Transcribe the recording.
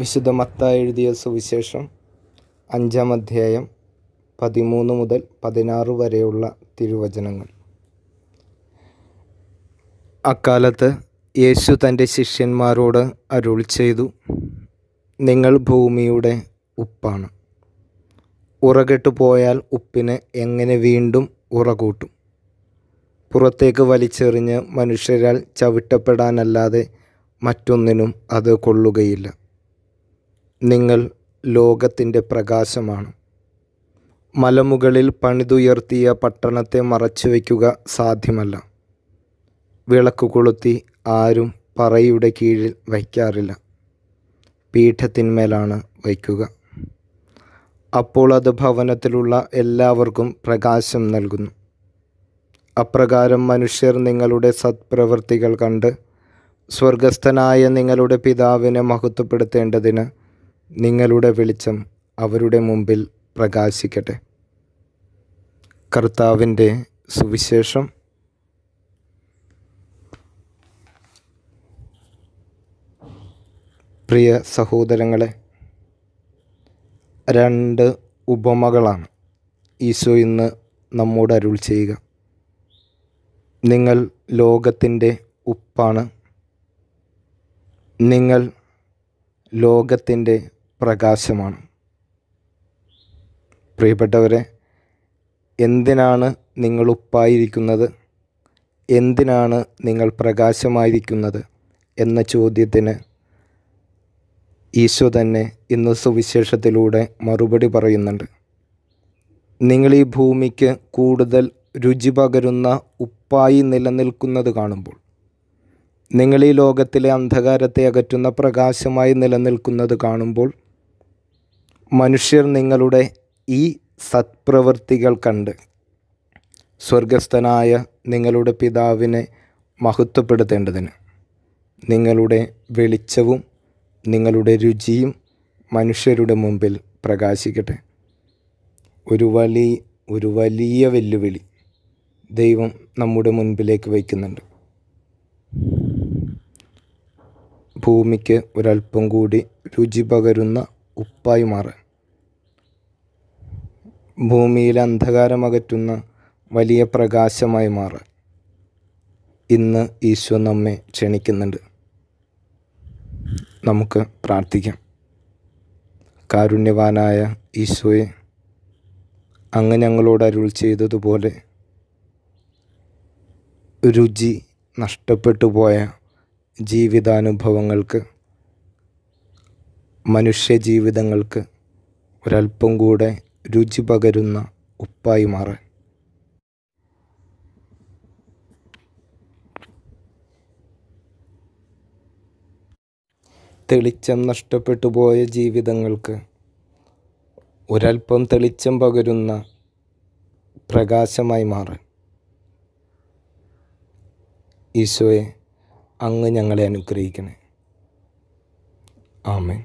വിശുദ്ധ മത്ത എഴുതിയ സുവിശേഷം അഞ്ചാം അധ്യായം പതിമൂന്ന് മുതൽ പതിനാറ് വരെയുള്ള തിരുവചനങ്ങൾ അക്കാലത്ത് യേശു തൻ്റെ ശിഷ്യന്മാരോട് അരുൾ ചെയ്തു നിങ്ങൾ ഭൂമിയുടെ ഉപ്പാണ് ഉറകെട്ടു പോയാൽ ഉപ്പിന് എങ്ങനെ വീണ്ടും ഉറകൂട്ടും പുറത്തേക്ക് വലിച്ചെറിഞ്ഞ് മനുഷ്യരാൽ ചവിട്ടപ്പെടാനല്ലാതെ മറ്റൊന്നിനും അത് കൊള്ളുകയില്ല നിങ്ങൾ ലോകത്തിൻ്റെ പ്രകാശമാണ് മലമുകളിൽ പണിതുയർത്തിയ പട്ടണത്തെ മറച്ചുവെക്കുക സാധ്യമല്ല വിളക്ക് കൊളുത്തി ആരും പറയുടെ കീഴിൽ വയ്ക്കാറില്ല പീഠത്തിന്മേലാണ് വയ്ക്കുക അപ്പോൾ അത് ഭവനത്തിലുള്ള എല്ലാവർക്കും പ്രകാശം നൽകുന്നു അപ്രകാരം മനുഷ്യർ നിങ്ങളുടെ സത്പ്രവൃത്തികൾ കണ്ട് സ്വർഗസ്ഥനായ നിങ്ങളുടെ പിതാവിനെ മഹത്വപ്പെടുത്തേണ്ടതിന് നിങ്ങളുടെ വെളിച്ചം അവരുടെ മുമ്പിൽ പ്രകാശിക്കട്ടെ കർത്താവിൻ്റെ സുവിശേഷം പ്രിയ സഹോദരങ്ങളെ രണ്ട് ഉപമകളാണ് ഈശോ ഇന്ന് നമ്മോട് അരുൾ ചെയ്യുക നിങ്ങൾ ലോകത്തിൻ്റെ ഉപ്പാണ് നിങ്ങൾ ലോകത്തിൻ്റെ പ്രകാശമാണ് പ്രിയപ്പെട്ടവരെ എന്തിനാണ് നിങ്ങൾ ഉപ്പായിരിക്കുന്നത് എന്തിനാണ് നിങ്ങൾ പ്രകാശമായിരിക്കുന്നത് എന്ന ചോദ്യത്തിന് ഈശോ തന്നെ ഇന്ന് സുവിശേഷത്തിലൂടെ മറുപടി പറയുന്നുണ്ട് നിങ്ങൾ ഈ ഭൂമിക്ക് കൂടുതൽ രുചി പകരുന്ന ഉപ്പായി നിലനിൽക്കുന്നത് കാണുമ്പോൾ നിങ്ങൾ ഈ ലോകത്തിലെ അന്ധകാരത്തെ അകറ്റുന്ന പ്രകാശമായി നിലനിൽക്കുന്നത് കാണുമ്പോൾ മനുഷ്യർ നിങ്ങളുടെ ഈ സത്പ്രവൃത്തികൾ കണ്ട് സ്വർഗസ്ഥനായ നിങ്ങളുടെ പിതാവിനെ മഹത്വപ്പെടുത്തേണ്ടതിന് നിങ്ങളുടെ വെളിച്ചവും നിങ്ങളുടെ രുചിയും മനുഷ്യരുടെ മുമ്പിൽ പ്രകാശിക്കട്ടെ ഒരു വലിയ ഒരു വലിയ വെല്ലുവിളി ദൈവം നമ്മുടെ മുൻപിലേക്ക് വയ്ക്കുന്നുണ്ട് ഭൂമിക്ക് ഒരല്പം കൂടി രുചി പകരുന്ന ഉപ്പായി മാറാൻ ഭൂമിയിലെ അന്ധകാരം അകറ്റുന്ന വലിയ പ്രകാശമായി മാറാൻ ഇന്ന് ഈശോ നമ്മെ ക്ഷണിക്കുന്നുണ്ട് നമുക്ക് പ്രാർത്ഥിക്കാം കാരുണ്യവാനായ ഈശോയെ അങ്ങ് ഞങ്ങളോട് അരുൾ ചെയ്തതുപോലെ രുചി നഷ്ടപ്പെട്ടു പോയ ജീവിതാനുഭവങ്ങൾക്ക് മനുഷ്യ ജീവിതങ്ങൾക്ക് ഒരല്പം കൂടെ രുചി പകരുന്ന ഉപ്പായി മാറാൻ തെളിച്ചം നഷ്ടപ്പെട്ടു പോയ ജീവിതങ്ങൾക്ക് ഒരൽപ്പം തെളിച്ചം പകരുന്ന പ്രകാശമായി മാറാൻ ഈശോയെ അങ്ങ് ഞങ്ങളെ അനുഗ്രഹിക്കണേ ആമേ